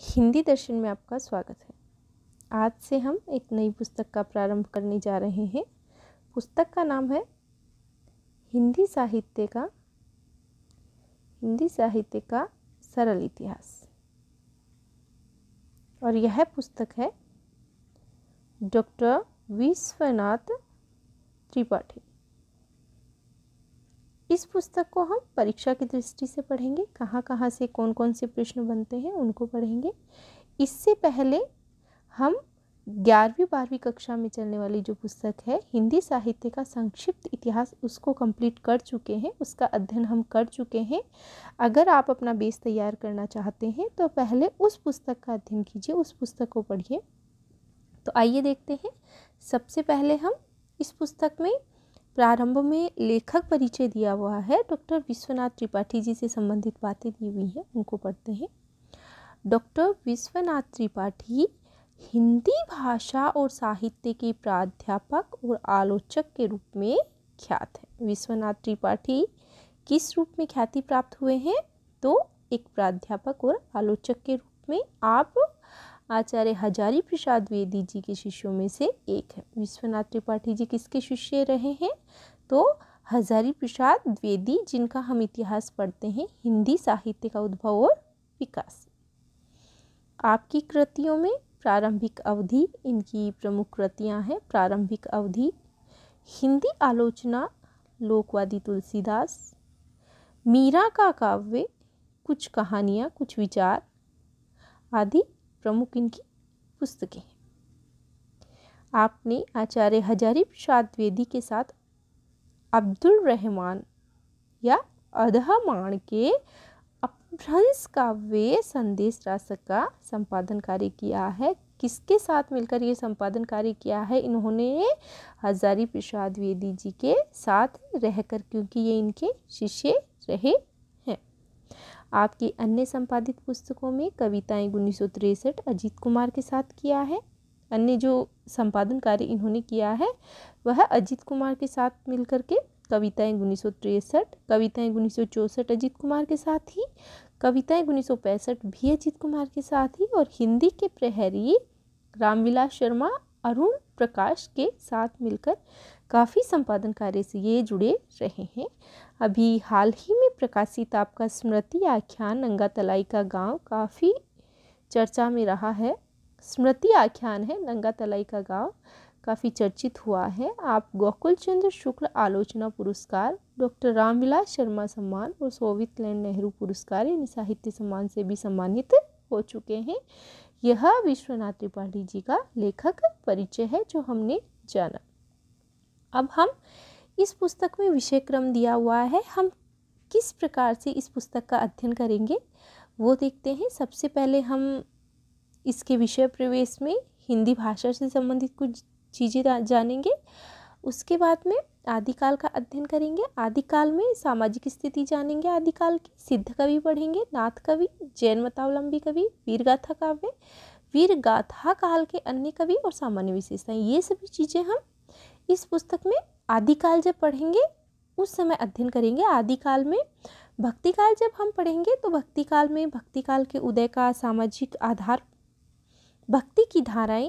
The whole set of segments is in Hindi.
हिंदी दर्शन में आपका स्वागत है आज से हम एक नई पुस्तक का प्रारंभ करने जा रहे हैं पुस्तक का नाम है हिंदी साहित्य का हिंदी साहित्य का सरल इतिहास और यह पुस्तक है डॉक्टर विश्वनाथ त्रिपाठी इस पुस्तक को हम परीक्षा की दृष्टि से पढ़ेंगे कहाँ कहाँ से कौन कौन से प्रश्न बनते हैं उनको पढ़ेंगे इससे पहले हम ग्यारहवीं बारहवीं कक्षा में चलने वाली जो पुस्तक है हिंदी साहित्य का संक्षिप्त इतिहास उसको कंप्लीट कर चुके हैं उसका अध्ययन हम कर चुके हैं अगर आप अपना बेस तैयार करना चाहते हैं तो पहले उस पुस्तक का अध्ययन कीजिए उस पुस्तक को पढ़िए तो आइए देखते हैं सबसे पहले हम इस पुस्तक में प्रारंभ में लेखक परिचय दिया हुआ है डॉक्टर विश्वनाथ त्रिपाठी जी से संबंधित बातें दी हुई हैं उनको पढ़ते हैं डॉक्टर विश्वनाथ त्रिपाठी हिंदी भाषा और साहित्य के प्राध्यापक और आलोचक के रूप में ख्यात है विश्वनाथ त्रिपाठी किस रूप में ख्याति प्राप्त हुए हैं तो एक प्राध्यापक और आलोचक के रूप में आप आचार्य हजारी प्रसाद द्विवेदी जी के शिष्यों में से एक है विश्वनाथ त्रिपाठी जी किसके शिष्य रहे हैं तो हजारी प्रसाद द्विवेदी जिनका हम इतिहास पढ़ते हैं हिंदी साहित्य का उद्भव और विकास आपकी कृतियों में प्रारंभिक अवधि इनकी प्रमुख कृतियां हैं प्रारंभिक अवधि हिंदी आलोचना लोकवादी तुलसीदास मीरा का काव्य कुछ कहानियाँ कुछ विचार आदि प्रमुख इनकी पुस्तकें हैं आपने आचार्य हजारी प्रसाद वेदी के साथ अब्दुल रहमान या अधहमान के अपभ्रंश काव्य संदेश राशक का संपादन कार्य किया है किसके साथ मिलकर ये संपादन कार्य किया है इन्होंने हजारी प्रसाद वेदी जी के साथ रहकर क्योंकि ये इनके शिष्य रहे आपकी अन्य संपादित पुस्तकों में कविताएं उन्नीस अजीत कुमार के साथ किया है अन्य जो संपादन कार्य इन्होंने किया है वह अजीत कुमार के साथ मिलकर के कविताएं उन्नीस सौ तिरसठ कविताएँ उन्नीस सौ चौंसठ अजीत कुमार के साथ ही कविताएं उन्नीस सौ पैंसठ भी अजीत कुमार के साथ ही और हिंदी के प्रहरी रामविलास शर्मा अरुण प्रकाश के साथ मिलकर काफ़ी संपादन कार्य से ये जुड़े रहे हैं अभी हाल ही में प्रकाशित आपका स्मृति आख्यान नंगा तलाई का गांव काफ़ी चर्चा में रहा है स्मृति आख्यान है नंगा तलाई का गांव काफ़ी चर्चित हुआ है आप गोकुल चंद्र शुक्ल आलोचना पुरस्कार डॉक्टर रामविलास शर्मा सम्मान और सोवित लैंड नेहरू पुरस्कार यानी साहित्य सम्मान से भी सम्मानित हो चुके हैं यह विश्वनाथ त्रिपाठी जी का लेखक परिचय है जो हमने जाना अब हम इस पुस्तक में विषय क्रम दिया हुआ है हम किस प्रकार से इस पुस्तक का अध्ययन करेंगे वो देखते हैं सबसे पहले हम इसके विषय प्रवेश में हिंदी भाषा से संबंधित कुछ चीज़ें जानेंगे उसके बाद में आदिकाल का अध्ययन करेंगे आदिकाल में सामाजिक स्थिति जानेंगे आदिकाल की सिद्ध कवि पढ़ेंगे नाथ कवि जैन मतावलंबी कवि वीरगाथा काव्य वीरगाथा काल के अन्य कवि और सामान्य विशेषताएं ये सभी चीज़ें हम इस पुस्तक में आदिकाल जब पढ़ेंगे उस समय अध्ययन करेंगे आदिकाल में भक्तिकाल जब हम पढ़ेंगे तो भक्तिकाल में भक्तिकाल के उदय का सामाजिक आधार भक्ति की धाराएं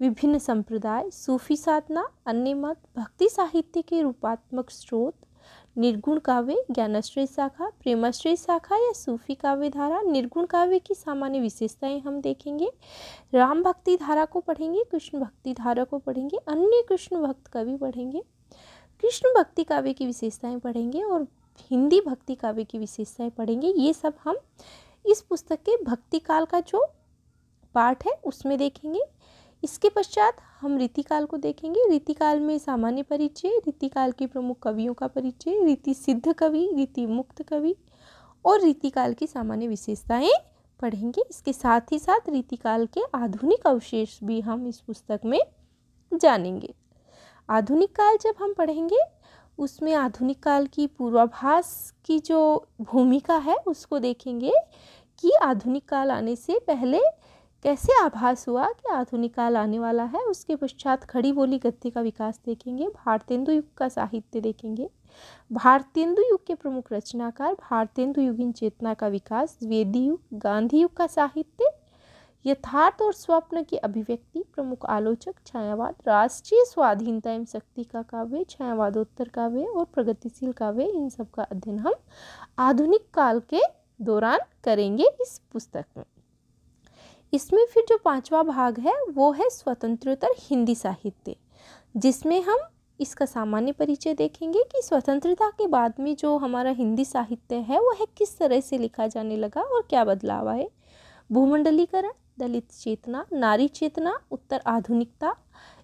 विभिन्न संप्रदाय सूफी साधना अन्य मत भक्ति साहित्य के रूपात्मक स्रोत निर्गुण काव्य ज्ञानश्रेय शाखा प्रेमाश्रय शाखा या सूफी काव्य धारा निर्गुण काव्य की सामान्य विशेषताएं हम देखेंगे राम भक्ति धारा को पढ़ेंगे कृष्ण भक्ति धारा को पढ़ेंगे अन्य कृष्ण भक्त कवि पढ़ेंगे कृष्ण भक्ति काव्य की विशेषताएं पढ़ेंगे और हिंदी भक्ति काव्य की विशेषताएं पढ़ेंगे ये सब हम इस पुस्तक के भक्ति काल का जो पाठ है उसमें देखेंगे इसके पश्चात हम रीतिकाल को देखेंगे रीतिकाल में सामान्य परिचय रीतिकाल के प्रमुख कवियों का परिचय रीति सिद्ध कवि रीति मुक्त कवि और रीतिकाल की सामान्य विशेषताएं पढ़ेंगे इसके साथ ही साथ रीतिकाल के आधुनिक अवशेष भी हम इस पुस्तक में जानेंगे आधुनिक काल जब हम पढ़ेंगे उसमें आधुनिक काल की पूर्वाभास की जो भूमिका है उसको देखेंगे कि आधुनिक काल आने से पहले कैसे आभास हुआ कि आधुनिक काल आने वाला है उसके पश्चात खड़ी बोली गद्य का विकास देखेंगे भारतेंदु युग का साहित्य देखेंगे भारतेंदु युग के प्रमुख रचनाकार भारतेंदु युगीन चेतना का विकास द्वेदी युग गांधी युग का साहित्य यथार्थ और स्वप्न की अभिव्यक्ति प्रमुख आलोचक छायावाद राष्ट्रीय स्वाधीनता एवं शक्ति का काव्य छायावादोत्तर काव्य और प्रगतिशील काव्य इन सब का अध्ययन हम आधुनिक काल के दौरान करेंगे इस पुस्तक में इसमें फिर जो पांचवा भाग है वो है स्वतंत्रोत्तर हिंदी साहित्य जिसमें हम इसका सामान्य परिचय देखेंगे कि स्वतंत्रता के बाद में जो हमारा हिंदी साहित्य है वो है किस तरह से लिखा जाने लगा और क्या बदलाव आए भूमंडलीकरण दलित चेतना नारी चेतना उत्तर आधुनिकता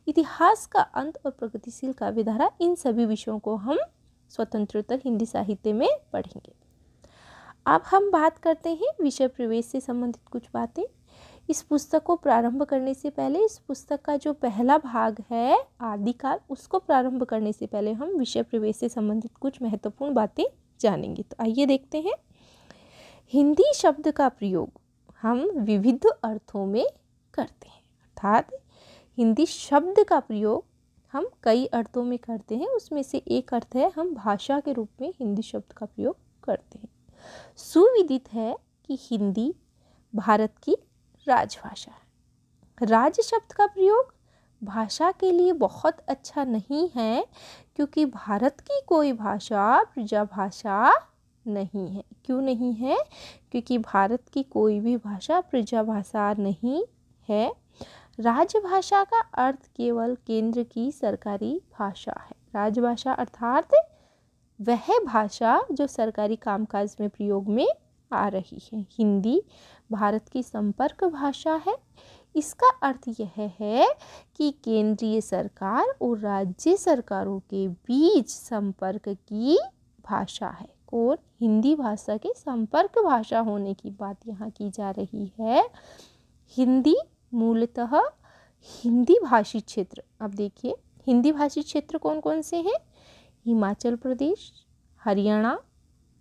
इतिहास का अंत और प्रगतिशील काव्यधारा इन सभी विषयों को हम स्वतंत्रोत्तर हिंदी साहित्य में पढ़ेंगे अब हम बात करते हैं विषय प्रवेश से संबंधित कुछ बातें इस पुस्तक को प्रारंभ करने से पहले इस पुस्तक का जो पहला भाग है आदिकाल उसको प्रारंभ करने से पहले हम विषय प्रवेश से संबंधित कुछ महत्वपूर्ण बातें जानेंगे तो आइए देखते हैं हिंदी शब्द का प्रयोग हम विविध अर्थों में करते हैं अर्थात हिंदी शब्द का प्रयोग हम कई अर्थों में करते हैं उसमें से एक अर्थ है हम भाषा के रूप में हिंदी शब्द का प्रयोग करते हैं सुविदित है कि हिंदी भारत की राजभाषा है राज शब्द का प्रयोग भाषा के लिए बहुत अच्छा नहीं है क्योंकि भारत की कोई भाषा प्रजा भाषा नहीं है क्यों नहीं है क्योंकि भारत की कोई भी भाषा प्रजा भाषा नहीं है राजभाषा का अर्थ केवल केंद्र की सरकारी भाषा है राजभाषा अर्थात वह भाषा जो सरकारी कामकाज में प्रयोग में आ रही है हिंदी भारत की संपर्क भाषा है इसका अर्थ यह है कि केंद्रीय सरकार और राज्य सरकारों के बीच संपर्क की भाषा है और हिंदी भाषा के संपर्क भाषा होने की बात यहाँ की जा रही है हिंदी मूलतः हिंदी भाषी क्षेत्र अब देखिए हिंदी भाषी क्षेत्र कौन कौन से हैं हिमाचल प्रदेश हरियाणा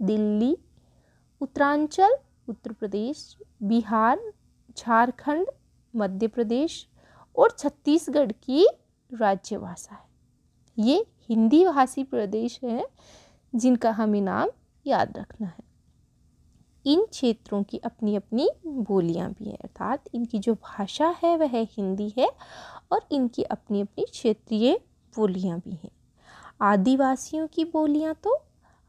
दिल्ली उत्तरांचल उत्तर प्रदेश बिहार झारखंड मध्य प्रदेश और छत्तीसगढ़ की राज्य भाषा है ये हिंदी भाषी प्रदेश हैं जिनका हमें नाम याद रखना है इन क्षेत्रों की अपनी अपनी बोलियां भी हैं अर्थात इनकी जो भाषा है वह हिंदी है और इनकी अपनी अपनी क्षेत्रीय बोलियां भी हैं आदिवासियों की बोलियां तो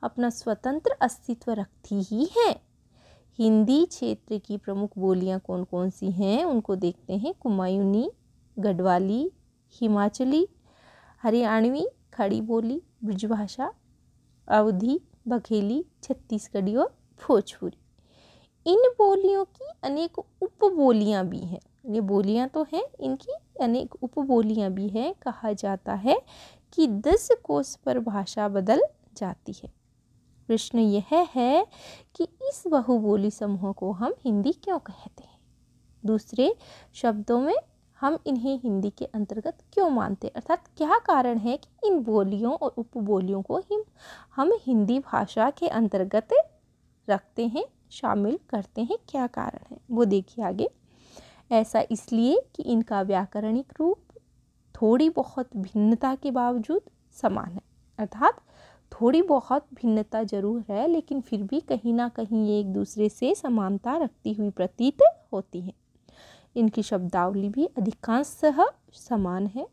अपना स्वतंत्र अस्तित्व रखती ही हैं हिंदी क्षेत्र की प्रमुख बोलियाँ कौन कौन सी हैं उनको देखते हैं कुमायूनी गढ़वाली हिमाचली हरियाणवी खड़ी बोली ब्रजभाषा अवधि बघेली छत्तीसगढ़ी और भोजपुरी इन बोलियों की अनेक उप बोलियाँ भी हैं ये बोलियाँ तो हैं इनकी अनेक उप बोलियाँ भी हैं कहा जाता है कि दस कोस पर भाषा बदल जाती है प्रश्न यह है कि इस बहुबोली समूह को हम हिंदी क्यों कहते हैं दूसरे शब्दों में हम इन्हें हिंदी के अंतर्गत क्यों मानते हैं अर्थात क्या कारण है कि इन बोलियों और उपबोलियों को हम हम हिंदी भाषा के अंतर्गत रखते हैं शामिल करते हैं क्या कारण है वो देखिए आगे ऐसा इसलिए कि इनका व्याकरणिक रूप थोड़ी बहुत भिन्नता के बावजूद समान है अर्थात थोड़ी बहुत भिन्नता जरूर है लेकिन फिर भी कहीं ना कहीं ये एक दूसरे से समानता रखती हुई प्रतीत होती हैं इनकी शब्दावली भी अधिकांशतः समान है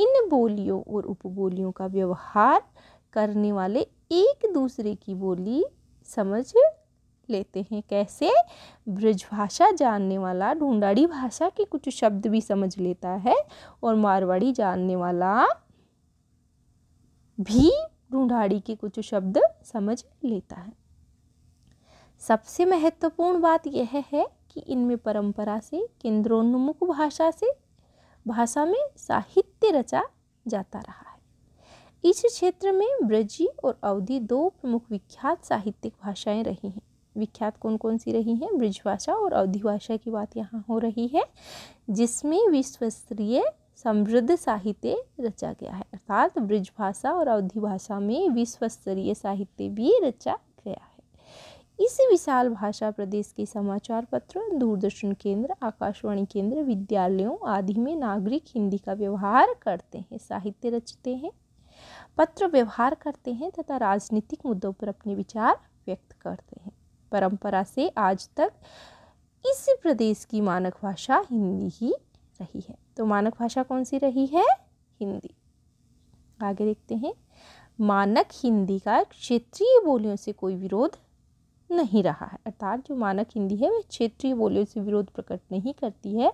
इन बोलियों और उपबोलियों का व्यवहार करने वाले एक दूसरे की बोली समझ लेते हैं कैसे ब्रजभाषा जानने वाला ढूंढाड़ी भाषा के कुछ शब्द भी समझ लेता है और मारवाड़ी जानने वाला भी ढूंढाड़ी के कुछ शब्द समझ लेता है सबसे महत्वपूर्ण बात यह है कि इनमें परंपरा से केंद्रोन्मुख भाषा से भाषा में साहित्य रचा जाता रहा है इस क्षेत्र में ब्रजी और अवधि दो प्रमुख विख्यात साहित्यिक भाषाएं रही हैं विख्यात कौन कौन सी रही हैं ब्रज भाषा और अवधि भाषा की बात यहाँ हो रही है जिसमें विश्व स्तरीय समृद्ध साहित्य रचा गया है अर्थात ब्रिज भाषा और अवधि भाषा में विश्व स्तरीय साहित्य भी रचा गया है इस विशाल भाषा प्रदेश के समाचार पत्र दूरदर्शन केंद्र आकाशवाणी केंद्र विद्यालयों आदि में नागरिक हिंदी का व्यवहार करते हैं साहित्य रचते हैं पत्र व्यवहार करते हैं तथा राजनीतिक मुद्दों पर अपने विचार व्यक्त करते हैं परंपरा से आज तक इस प्रदेश की मानक भाषा हिंदी ही रही है तो मानक भाषा कौन सी रही है हिंदी आगे देखते हैं मानक हिंदी का क्षेत्रीय बोलियों से कोई विरोध नहीं रहा है अर्थात जो मानक हिंदी है वह क्षेत्रीय बोलियों से विरोध प्रकट नहीं करती है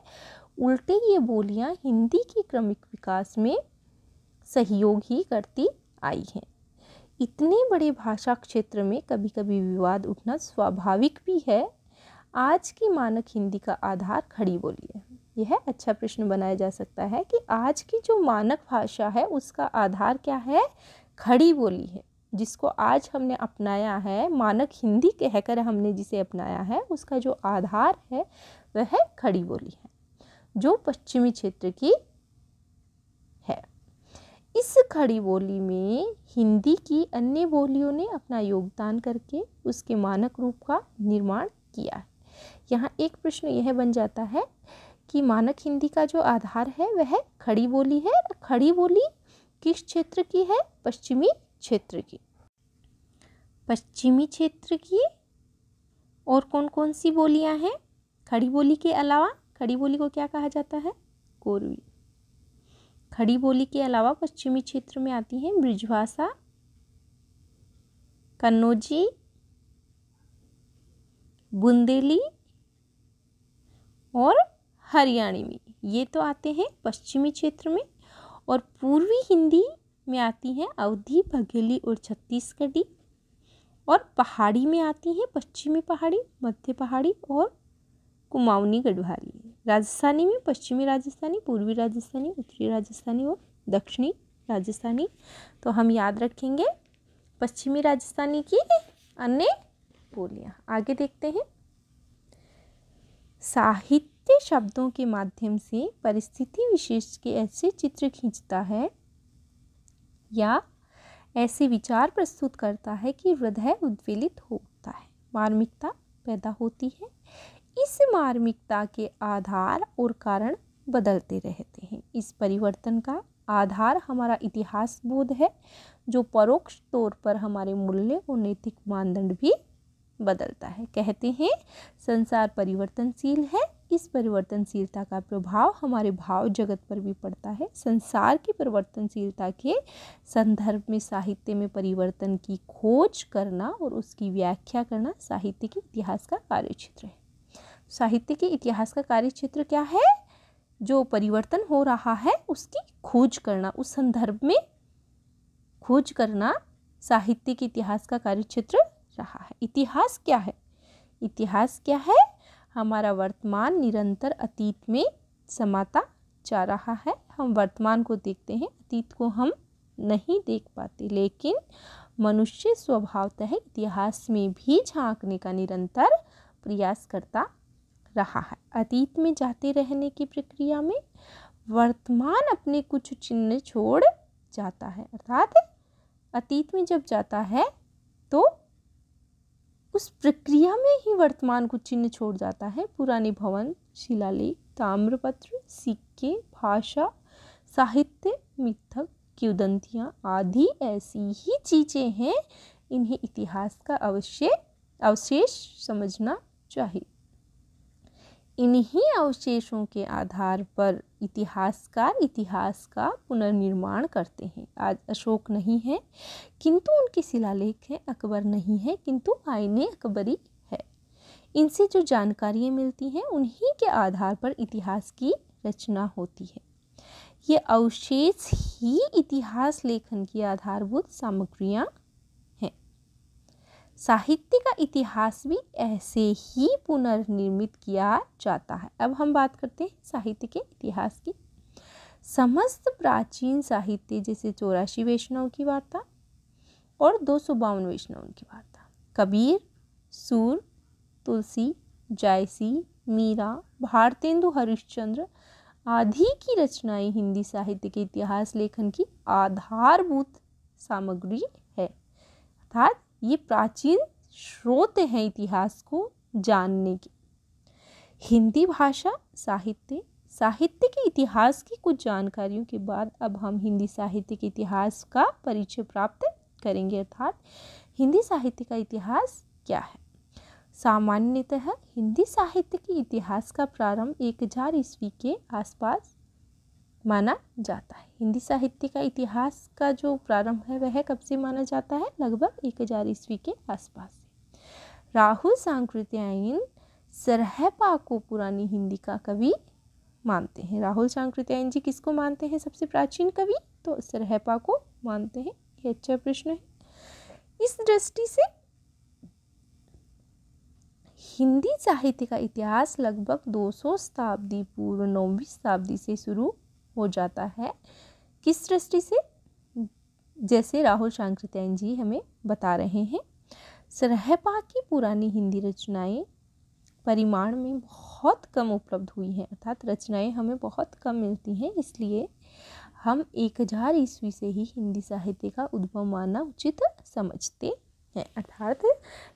उल्टे ये बोलियां हिंदी के क्रमिक विकास में सहयोग ही करती आई हैं इतने बड़े भाषा क्षेत्र में कभी कभी विवाद उठना स्वाभाविक भी है आज की मानक हिंदी का आधार खड़ी बोली है यह अच्छा प्रश्न बनाया जा सकता है कि आज की जो मानक भाषा है उसका आधार क्या है खड़ी बोली है जिसको आज हमने अपनाया है मानक हिंदी कहकर हमने जिसे अपनाया है उसका जो आधार है वह है खड़ी बोली है जो पश्चिमी क्षेत्र की है इस खड़ी बोली में हिंदी की अन्य बोलियों ने अपना योगदान करके उसके मानक रूप का निर्माण किया है यहाँ एक प्रश्न यह बन जाता है कि मानक हिंदी का जो आधार है वह खड़ी बोली है खड़ी बोली किस क्षेत्र की है पश्चिमी क्षेत्र की पश्चिमी क्षेत्र की और कौन कौन सी बोलियां हैं खड़ी बोली के अलावा खड़ी बोली को क्या कहा जाता है कोरवी खड़ी बोली के अलावा पश्चिमी क्षेत्र में आती हैं ब्रिजभाषा कन्नौजी बुंदेली और हरियाणा में ये तो आते हैं पश्चिमी क्षेत्र में और पूर्वी हिंदी में आती हैं अवधी बघेली और छत्तीसगढ़ी और पहाड़ी में आती हैं पश्चिमी पहाड़ी मध्य पहाड़ी और कुमाऊनी गढ़वाली राजस्थानी में पश्चिमी राजस्थानी पूर्वी राजस्थानी उत्तरी राजस्थानी और दक्षिणी राजस्थानी तो हम याद रखेंगे पश्चिमी राजस्थानी की अन्य बोलियाँ आगे देखते हैं साहित्य सस्ते शब्दों के माध्यम से परिस्थिति विशेष के ऐसे चित्र खींचता है या ऐसे विचार प्रस्तुत करता है कि हृदय उद्वेलित होता है मार्मिकता पैदा होती है इस मार्मिकता के आधार और कारण बदलते रहते हैं इस परिवर्तन का आधार हमारा इतिहास बोध है जो परोक्ष तौर पर हमारे मूल्य और नैतिक मानदंड भी बदलता है कहते हैं संसार परिवर्तनशील है इस परिवर्तनशीलता का प्रभाव हमारे भाव जगत पर भी पड़ता है संसार की परिवर्तनशीलता के संदर्भ में साहित्य में परिवर्तन की खोज करना और उसकी व्याख्या करना साहित्य के इतिहास का कार्य क्षेत्र है साहित्य के इतिहास का कार्य क्षेत्र क्या है जो परिवर्तन हो रहा है उसकी खोज करना उस संदर्भ में खोज करना साहित्य के इतिहास का क्षेत्र रहा है इतिहास क्या है इतिहास क्या है हमारा वर्तमान निरंतर अतीत में समाता जा रहा है हम वर्तमान को देखते हैं अतीत को हम नहीं देख पाते लेकिन मनुष्य स्वभावतः इतिहास में भी झांकने का निरंतर प्रयास करता रहा है अतीत में जाते रहने की प्रक्रिया में वर्तमान अपने कुछ चिन्ह छोड़ जाता है अर्थात अतीत में जब जाता है तो उस प्रक्रिया में ही वर्तमान को चिन्ह छोड़ जाता है पुराने भवन शिलालेख ताम्रपत्र सिक्के भाषा साहित्य मिथक किवदंतियाँ आदि ऐसी ही चीज़ें हैं इन्हें इतिहास का अवश्य अवशेष समझना चाहिए इन्हीं अवशेषों के आधार पर इतिहासकार इतिहास का पुनर्निर्माण करते हैं आज अशोक नहीं है किंतु उनके शिलालेख हैं अकबर नहीं है किंतु आईने अकबरी है इनसे जो जानकारियाँ मिलती हैं उन्हीं के आधार पर इतिहास की रचना होती है ये अवशेष ही इतिहास लेखन की आधारभूत सामग्रियाँ साहित्य का इतिहास भी ऐसे ही पुनर्निर्मित किया जाता है अब हम बात करते हैं साहित्य के इतिहास की समस्त प्राचीन साहित्य जैसे चौरासी वैष्णव की वार्ता और दो सौ बावन वैष्णव की वार्ता कबीर सूर तुलसी जायसी मीरा भारतेंदु हरिश्चंद्र आदि की रचनाएं हिंदी साहित्य के इतिहास लेखन की आधारभूत सामग्री है अर्थात ये प्राचीन स्रोत हैं इतिहास को जानने के हिंदी भाषा साहित्य साहित्य के इतिहास की कुछ जानकारियों के बाद अब हम हिंदी साहित्य के इतिहास का परिचय प्राप्त करेंगे अर्थात हिंदी साहित्य का इतिहास क्या है सामान्यतः हिंदी साहित्य के इतिहास का प्रारंभ एक हजार ईस्वी के आसपास माना जाता है हिंदी साहित्य का इतिहास का जो प्रारंभ है वह कब से माना जाता है लगभग एक हजार ईस्वी के आसपास से राहुल सांकृत्यायन सरहपा को पुरानी हिंदी का कवि मानते हैं राहुल सांकृत्यायन जी किसको मानते हैं सबसे प्राचीन कवि तो सरहपा को मानते हैं ये अच्छा प्रश्न है इस दृष्टि से हिंदी साहित्य का इतिहास लगभग 200 शताब्दी पूर्व नौवीं शताब्दी से शुरू हो जाता है किस दृष्टि से जैसे राहुल शांकृत्यायन जी हमें बता रहे हैं सरहपा की पुरानी हिंदी रचनाएं परिमाण में बहुत कम उपलब्ध हुई हैं अर्थात रचनाएं हमें बहुत कम मिलती हैं इसलिए हम एक हजार ईस्वी से ही हिंदी साहित्य का उद्भव मानना उचित समझते हैं अर्थात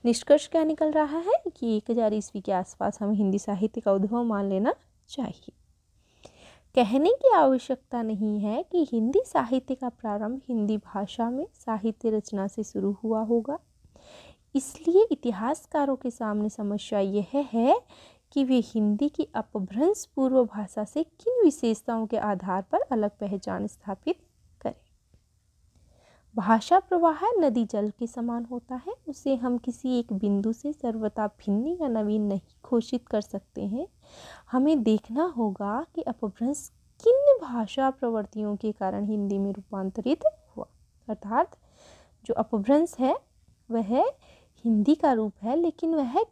निष्कर्ष क्या निकल रहा है कि एक हजार ईस्वी के आसपास हमें हिंदी साहित्य का उद्भव मान लेना चाहिए कहने की आवश्यकता नहीं है कि हिंदी साहित्य का प्रारंभ हिंदी भाषा में साहित्य रचना से शुरू हुआ होगा इसलिए इतिहासकारों के सामने समस्या यह है कि वे हिंदी की अपभ्रंश पूर्व भाषा से किन विशेषताओं के आधार पर अलग पहचान स्थापित भाषा प्रवाह नदी जल के समान होता है उसे हम किसी एक बिंदु से सर्वथा भिन्न या नवीन नहीं घोषित कर सकते हैं हमें देखना होगा कि अपभ्रंश किन भाषा प्रवृत्तियों के कारण हिंदी में रूपांतरित हुआ अर्थात जो अपभ्रंश है वह हिंदी का रूप है लेकिन वह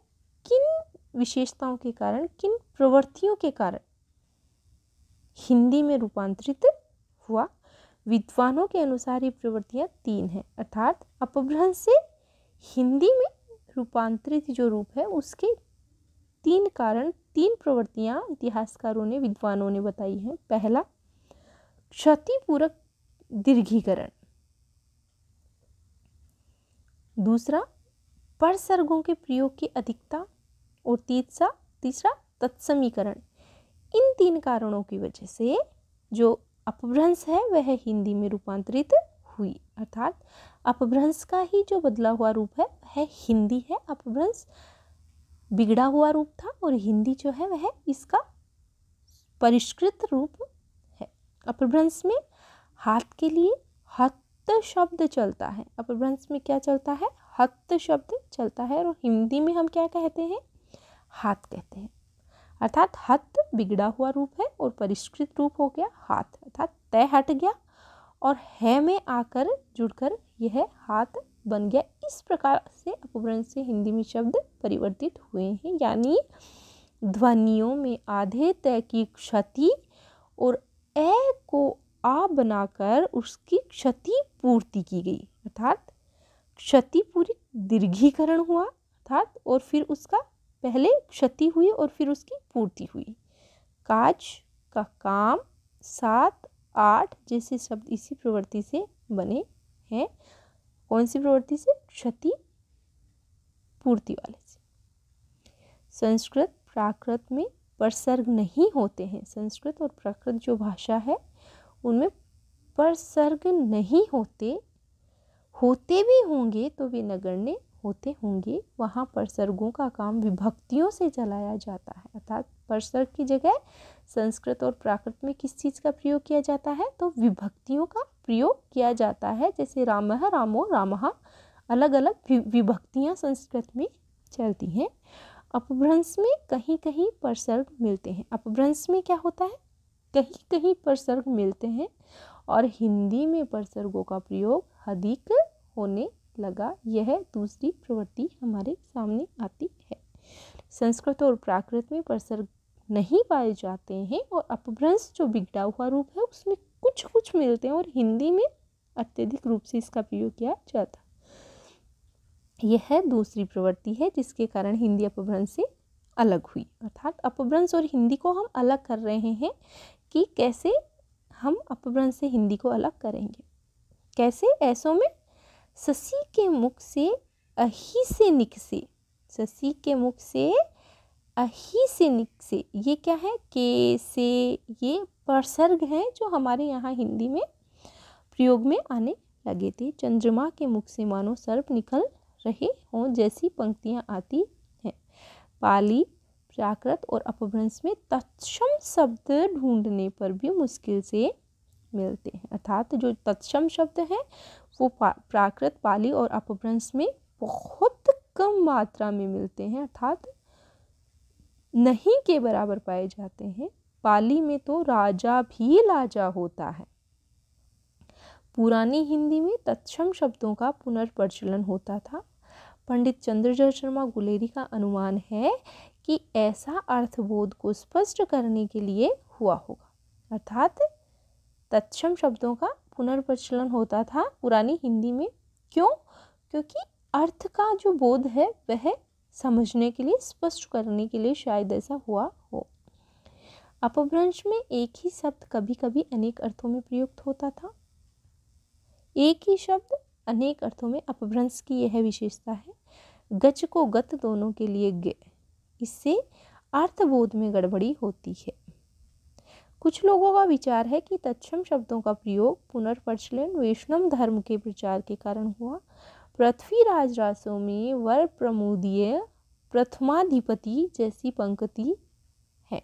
किन विशेषताओं के कारण किन प्रवृत्तियों के कारण हिंदी में रूपांतरित हुआ विद्वानों के अनुसार ये प्रवृत्तियाँ तीन हैं अर्थात अपभ्रंश से हिंदी में रूपांतरित जो रूप है उसके तीन कारण तीन प्रवृत्तियाँ इतिहासकारों ने विद्वानों ने बताई हैं पहला क्षतिपूरक दीर्घीकरण दूसरा परसर्गों के प्रयोग की अधिकता और तीसरा तीसरा तत्समीकरण इन तीन कारणों की वजह से जो अपभ्रंश है वह हिंदी में रूपांतरित हुई अर्थात अपभ्रंश का ही जो बदला हुआ रूप है वह हिंदी है अपभ्रंश बिगड़ा हुआ रूप था और हिंदी जो है वह इसका परिष्कृत रूप है अपभ्रंश में हाथ के लिए हत शब्द चलता है अपभ्रंश में क्या चलता है हत शब्द चलता है और हिंदी में हम क्या कहते हैं हाथ कहते हैं अर्थात हत बिगड़ा हुआ रूप है और परिष्कृत रूप हो गया हाथ अर्थात तय हट गया और है में आकर जुड़कर यह हाथ बन गया इस प्रकार से अपभ्रंश से हिंदी में शब्द परिवर्तित हुए हैं यानी ध्वनियों में आधे तय की क्षति और ए को आ बनाकर उसकी क्षति पूर्ति की गई अर्थात क्षति पूरी दीर्घीकरण हुआ अर्थात और फिर उसका पहले क्षति हुई और फिर उसकी पूर्ति हुई काज का काम सात आठ जैसे शब्द इसी प्रवृत्ति से बने हैं कौन सी प्रवृत्ति से क्षति पूर्ति वाले से संस्कृत प्राकृत में परसर्ग नहीं होते हैं संस्कृत और प्राकृत जो भाषा है उनमें परसर्ग नहीं होते होते भी होंगे तो वे नगण्य होते होंगे वहाँ परसर्गों का काम विभक्तियों से चलाया जाता है अर्थात परसर्ग की जगह संस्कृत और प्राकृत में किस चीज़ का प्रयोग किया जाता है तो विभक्तियों का प्रयोग किया जाता है जैसे राम रामो राम अलग अलग विभक्तियाँ संस्कृत में चलती हैं अपभ्रंश में कहीं कहीं परसर्ग मिलते हैं अपभ्रंश में क्या होता है कहीं कहीं परसर्ग मिलते हैं और हिंदी में परसर्गों का प्रयोग अधिक होने लगा यह दूसरी प्रवृत्ति हमारे सामने आती है संस्कृत और प्राकृत में परसर नहीं पाए जाते हैं और अपभ्रंश जो बिगड़ा हुआ रूप है उसमें कुछ कुछ मिलते हैं और हिंदी में अत्यधिक रूप से इसका प्रयोग किया जाता यह दूसरी प्रवृत्ति है जिसके कारण हिंदी अपभ्रंश से अलग हुई अर्थात अपभ्रंश और हिंदी को हम अलग कर रहे हैं कि कैसे हम अपभ्रंश से हिंदी को अलग करेंगे कैसे ऐसों में शशि के मुख से अही से निकसे शशि के मुख से अही से निकसे ये क्या है के से ये प्रसर्ग है जो हमारे यहाँ हिंदी में प्रयोग में आने लगे थे चंद्रमा के मुख से मानो सर्प निकल रहे हों जैसी पंक्तियाँ आती हैं पाली प्राकृत और अपभ्रंश में तत्सम शब्द ढूंढने पर भी मुश्किल से मिलते हैं अर्थात जो तत्सम शब्द हैं वो प्राकृत पाली और अपभ्रंश में बहुत कम मात्रा में मिलते हैं अर्थात नहीं के बराबर पाए जाते हैं पाली में तो राजा भी लाजा होता है पुरानी हिंदी में तत्सम शब्दों का पुनर्प्रचलन होता था पंडित चंद्रजय शर्मा गुलेरी का अनुमान है कि ऐसा अर्थबोध को स्पष्ट करने के लिए हुआ होगा अर्थात तत्सम शब्दों का पुनर्प्रचलन होता था पुरानी हिंदी में क्यों क्योंकि अर्थ का जो बोध है वह समझने के लिए स्पष्ट करने के लिए शायद ऐसा हुआ हो अपभ्रंश में एक ही शब्द कभी कभी अनेक अर्थों में प्रयुक्त होता था एक ही शब्द अनेक अर्थों में अपभ्रंश की यह विशेषता है गच को गत दोनों के लिए गे इससे अर्थबोध में गड़बड़ी होती है कुछ लोगों का विचार है कि तत्सम शब्दों का प्रयोग पुनर्प्रचलन वैष्णव धर्म के प्रचार के कारण हुआ पृथ्वी राजरासों में वर प्रमोदीय प्रथमाधिपति जैसी पंक्ति है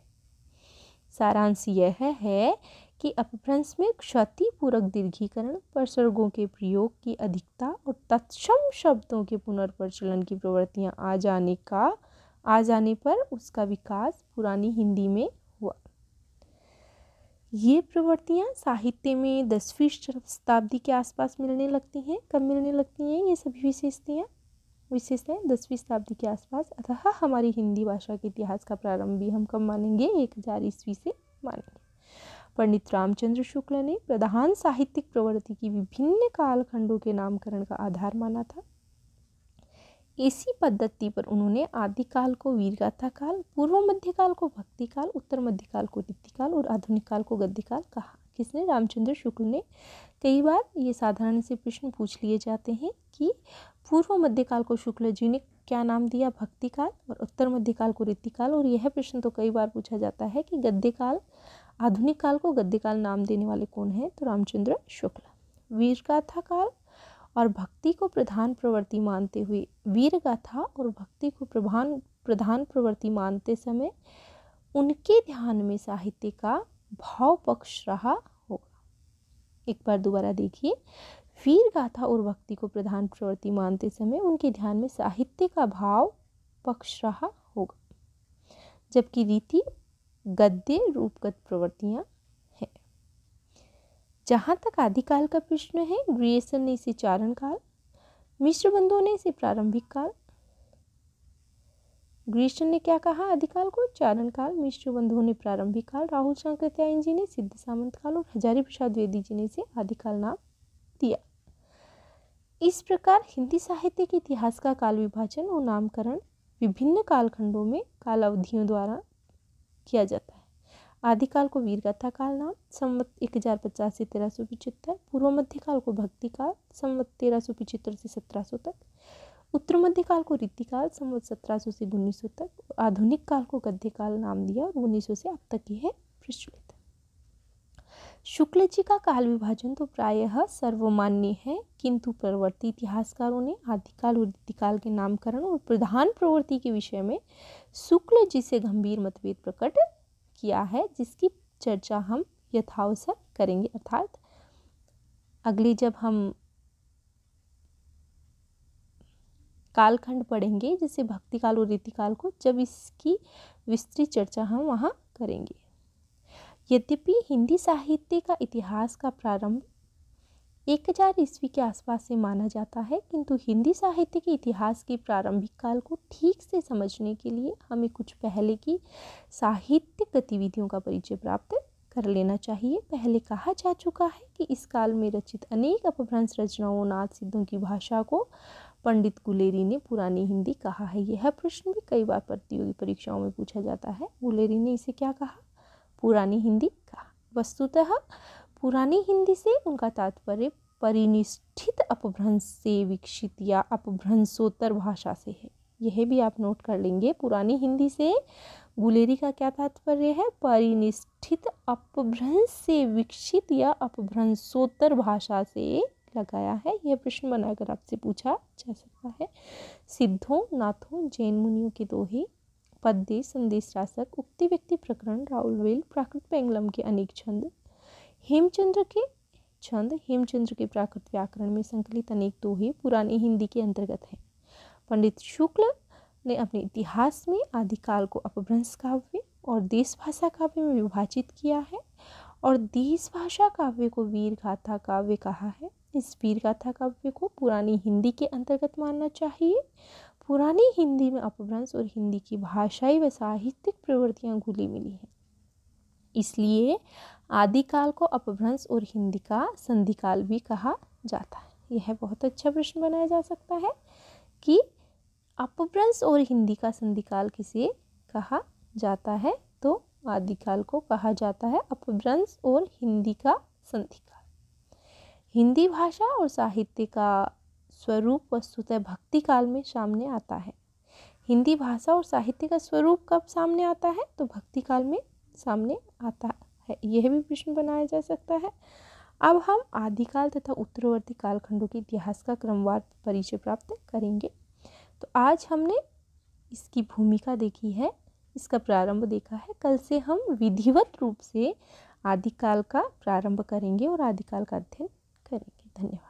सारांश यह है, है कि अपभ्रंश में क्षतिपूरक दीर्घीकरण प्रसर्गों के प्रयोग की अधिकता और तत्सम शब्दों के पुनर्प्रचलन की प्रवृत्तियां आ जाने का आ जाने पर उसका विकास पुरानी हिंदी में ये प्रवृत्तियाँ साहित्य में दसवीं शताब्दी के आसपास मिलने लगती हैं कब मिलने लगती हैं ये सभी विशेषतियाँ विशेषताएँ दसवीं शताब्दी के आसपास अतः हमारी हिंदी भाषा के इतिहास का प्रारंभ भी हम कब मानेंगे एक हजार ईस्वी से मानेंगे पंडित रामचंद्र शुक्ल ने प्रधान साहित्यिक प्रवृत्ति की विभिन्न कालखंडों के नामकरण का आधार माना था इसी पद्धति पर उन्होंने आदिकाल को वीरगाथा काल पूर्व मध्यकाल को भक्ति काल उत्तर मध्यकाल को रिद्धिकाल और आधुनिक काल को गद्यकाल कहा किसने रामचंद्र शुक्ल ने कई बार ये साधारण से प्रश्न पूछ लिए जाते हैं कि पूर्व मध्यकाल को शुक्ल जी ने क्या नाम दिया भक्ति काल और उत्तर मध्यकाल को रिद्धिकाल और यह प्रश्न तो कई बार पूछा जाता है कि गद्य काल आधुनिक काल को गद्य काल नाम देने वाले कौन हैं तो रामचंद्र शुक्ल वीरगाथा काल और भक्ति को प्रधान प्रवृत्ति मानते हुए वीर गाथा और भक्ति को प्रधान प्रधान प्रवृत्ति मानते समय उनके ध्यान में साहित्य का भाव पक्ष रहा होगा एक बार दोबारा देखिए वीर गाथा और भक्ति को प्रधान प्रवृत्ति मानते समय उनके ध्यान में साहित्य का भाव पक्ष रहा होगा जबकि रीति गद्य रूपगत प्रवृत्तियाँ जहाँ तक आदिकाल का प्रश्न है ग्रिएसन ने इसे चारण काल मिश्र बंधुओं ने इसे प्रारंभिक काल ग्रीष्म ने क्या कहा आदिकाल को चारण काल मिश्र बंधुओं ने प्रारंभिक काल राहुल शंकर त्यायन जी ने सिद्ध सामंत काल और हजारी प्रसाद द्विवेदी जी ने इसे आदिकाल नाम दिया इस प्रकार हिंदी साहित्य के इतिहास का काल विभाजन और नामकरण विभिन्न कालखंडों में कालावधियों द्वारा किया जाता है आदिकाल को वीरगाथा काल नाम संवत एक हज़ार पचास से तेरह सौ पिछहत्तर पूर्व मध्यकाल को भक्ति काल संवत तेरह सौ पिछहत्तर से सत्रह सौ तक उत्तर मध्यकाल को रीतिकाल संवत सत्रह सौ से उन्नीस सौ तक आधुनिक काल को गद्य काल नाम दिया और उन्नीस सौ से अब तक यह प्रचलित शुक्ल जी का काल विभाजन तो प्रायः सर्वमान्य है किंतु प्रवर्ती इतिहासकारों ने आदिकाल और रीतिकाल के नामकरण और प्रधान प्रवृत्ति के विषय में शुक्ल जी से गंभीर मतभेद प्रकट किया है जिसकी चर्चा हम यथावसर करेंगे अर्थात अगली जब हम कालखंड पढ़ेंगे जैसे भक्ति काल और रीति काल को जब इसकी विस्तृत चर्चा हम वहाँ करेंगे यद्यपि हिंदी साहित्य का इतिहास का प्रारंभ एक हजार ईस्वी के आसपास से माना जाता है किंतु हिंदी साहित्य के इतिहास के प्रारंभिक काल को ठीक से समझने के लिए हमें कुछ पहले की साहित्य गतिविधियों का परिचय प्राप्त कर लेना चाहिए पहले कहा जा चुका है कि इस काल में रचित अनेक अपभ्रंश रचनाओं नाथ सिद्धों की भाषा को पंडित गुलेरी ने पुरानी हिंदी कहा है यह प्रश्न भी कई बार प्रतियोगी परीक्षाओं में पूछा जाता है गुलेरी ने इसे क्या कहा पुरानी हिंदी कहा वस्तुतः पुरानी हिंदी से उनका तात्पर्य परिनिष्ठित अपभ्रंश से विकसित या अपभ्रंशोत्तर भाषा से है यह भी आप नोट कर लेंगे पुरानी हिंदी से गुलेरी का क्या तात्पर्य है परिनिष्ठित अपभ्रंश से विकसित या अपभ्रंशोत्तर भाषा से लगाया है यह प्रश्न बनाकर आपसे पूछा जा सकता है सिद्धों नाथों जैन मुनियों के दोहे पद्य संदेश शासक उक्ति व्यक्ति प्रकरण राहुल वेल प्राकृत पेंगलम के अनेक छंद हेमचंद्र के छंद हेमचंद्र के प्राकृत व्याकरण में संकलित अनेक दोहे पुराने हिंदी के अंतर्गत हैं पंडित शुक्ल ने अपने इतिहास में आदिकाल को अपभ्रंश काव्य और देशभाषा काव्य में विभाजित किया है और देशभाषा काव्य को वीर गाथा काव्य कहा है इस वीर गाथा काव्य को पुरानी हिंदी के अंतर्गत मानना चाहिए पुरानी हिंदी में अपभ्रंश और हिंदी की भाषाई व साहित्यिक प्रवृत्तियाँ घुली मिली हैं इसलिए आदिकाल को अपभ्रंश और हिंदी का संधिकाल भी कहा जाता है यह बहुत अच्छा प्रश्न बनाया जा सकता है कि अपभ्रंश और हिंदी का संधिकाल किसे कहा जाता है तो आदिकाल को कहा जाता है अपभ्रंश और हिंदी का संधिकाल हिंदी भाषा और साहित्य का स्वरूप वस्तुतः भक्ति काल में सामने आता है हिंदी भाषा और साहित्य का स्वरूप कब सामने आता है तो भक्ति काल में सामने आता है यह भी प्रश्न बनाया जा सकता है अब हम आदिकाल तथा उत्तरवर्ती कालखंडों के इतिहास का क्रमवार परिचय प्राप्त करेंगे तो आज हमने इसकी भूमिका देखी है इसका प्रारंभ देखा है कल से हम विधिवत रूप से आदिकाल का प्रारंभ करेंगे और आदिकाल का अध्ययन करेंगे धन्यवाद